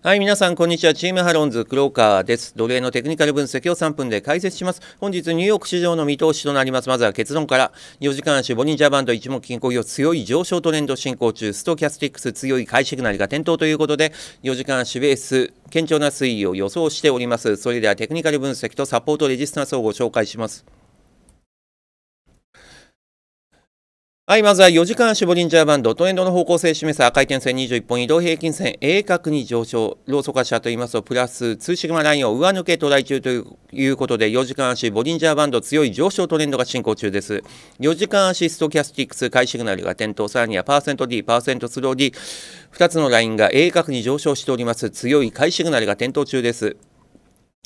はい皆さんこんにちはチームハロンズ黒川です奴隷のテクニカル分析を3分で解説します本日ニューヨーク市場の見通しとなりますまずは結論から4時間足ボリンジャーバンド一目均衡業強い上昇トレンド進行中ストキャスティックス強い買いシグナルが点灯ということで4時間足ベース堅調な推移を予想しておりますそれではテクニカル分析とサポートレジスタンスをご紹介しますはい、まずは4時間足ボリンジャーバンド、トレンドの方向性示す赤い点線21本移動平均線、鋭角に上昇、ローソク足と言いますと、プラス2シグマラインを上抜け到来中ということで、4時間足ボリンジャーバンド、強い上昇トレンドが進行中です。4時間足ストキャスティックス、買いシグナルが点灯、さらにはパーセント D、パーセントスロー D、2つのラインが鋭角に上昇しております。強い買いシグナルが点灯中です。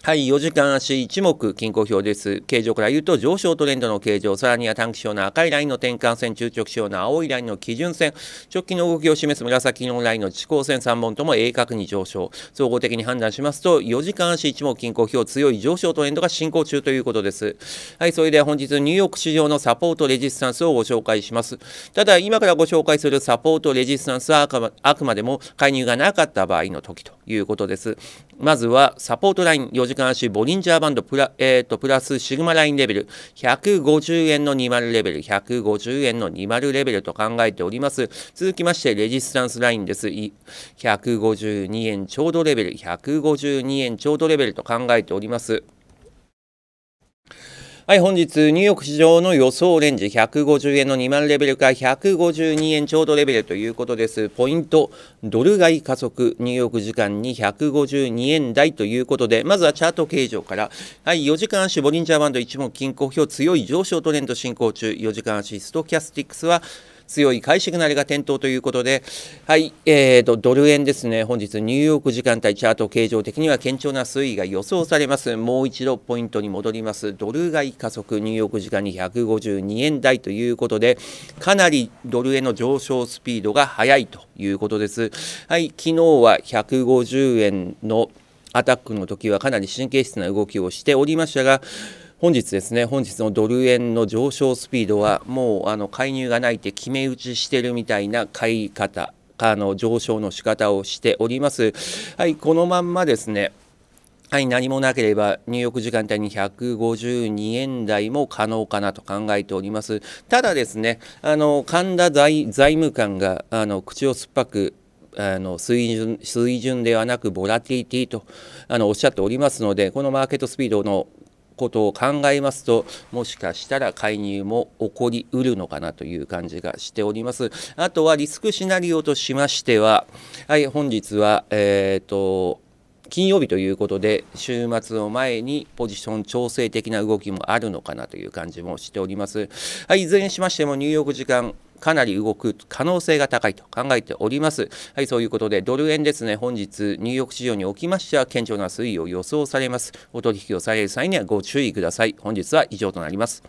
はい、4時間足1目、均衡表です。形状から言うと、上昇トレンドの形状、さらには短期小の赤いラインの転換線、中直小の青いラインの基準線、直近の動きを示す紫のラインの地高線3本とも鋭角に上昇。総合的に判断しますと、4時間足1目、均衡表、強い上昇トレンドが進行中ということです。はい、それでは本日、ニューヨーク市場のサポートレジスタンスをご紹介します。ただ、今からご紹介するサポートレジスタンスはあくまでも介入がなかった場合の時ということです。まずは、サポートライン、4時間足、ボリンジャーバンドプラ,、えーと、プラスシグマラインレベル、150円の20レベル、150円の20レベルと考えております。続きまして、レジスタンスラインです。152円ちょうどレベル、152円ちょうどレベルと考えております。はい、本日、ニューヨーク市場の予想レンジ、150円の2万レベルか152円ちょうどレベルということです。ポイント、ドル買い加速、ニューヨーク時間に152円台ということで、まずはチャート形状から、はい、4時間足、ボリンジャーバンド一目均衡表、強い上昇トレンド進行中、4時間足、ストキャスティックスは、強い買いシグが点灯ということで、はい、えーと、ドル円ですね、本日ニューヨーク時間帯チャート形状的には堅調な推移が予想されます。もう一度ポイントに戻ります。ドル買い加速、ニューヨーク時間に152円台ということで、かなりドル円の上昇スピードが速いということです。はい、昨日は150円のアタックの時はかなり神経質な動きをしておりましたが、本日ですね、本日のドル円の上昇スピードは、もうあの介入がないって決め打ちしてるみたいな買い方、あの上昇の仕方をしております。はい、このまんまですね、はい、何もなければ入浴時間帯に152円台も可能かなと考えております。ただですね、あの神田財務官があの口を酸っぱくあの水準水準ではなくボラティティとあのおっしゃっておりますのでこのマーケットスピードのことを考えますともしかしたら介入も起こりうるのかなという感じがしておりますあとはリスクシナリオとしましてははい本日はえっ、ー、と金曜日ということで週末を前にポジション調整的な動きもあるのかなという感じもしております。はい、いずれにしましてもニューヨーク時間かなり動く可能性が高いと考えております。はい、そういうことで、ドル円ですね、本日、ニューヨーク市場におきましては、堅調な推移を予想されます。お取引をされる際にはご注意ください。本日は以上となります。